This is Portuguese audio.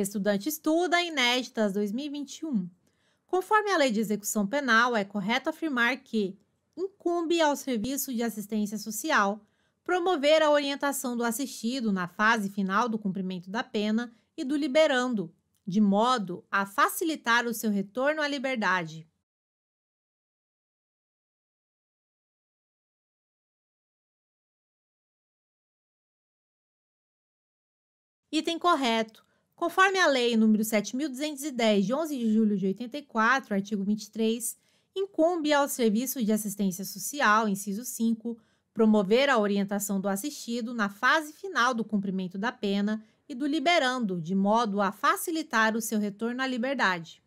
Estudante estuda inéditas 2021. Conforme a Lei de Execução Penal, é correto afirmar que incumbe ao Serviço de Assistência Social promover a orientação do assistido na fase final do cumprimento da pena e do liberando, de modo a facilitar o seu retorno à liberdade. Item correto. Conforme a Lei nº 7.210, de 11 de julho de 84, artigo 23, incumbe ao Serviço de Assistência Social, inciso 5, promover a orientação do assistido na fase final do cumprimento da pena e do liberando, de modo a facilitar o seu retorno à liberdade.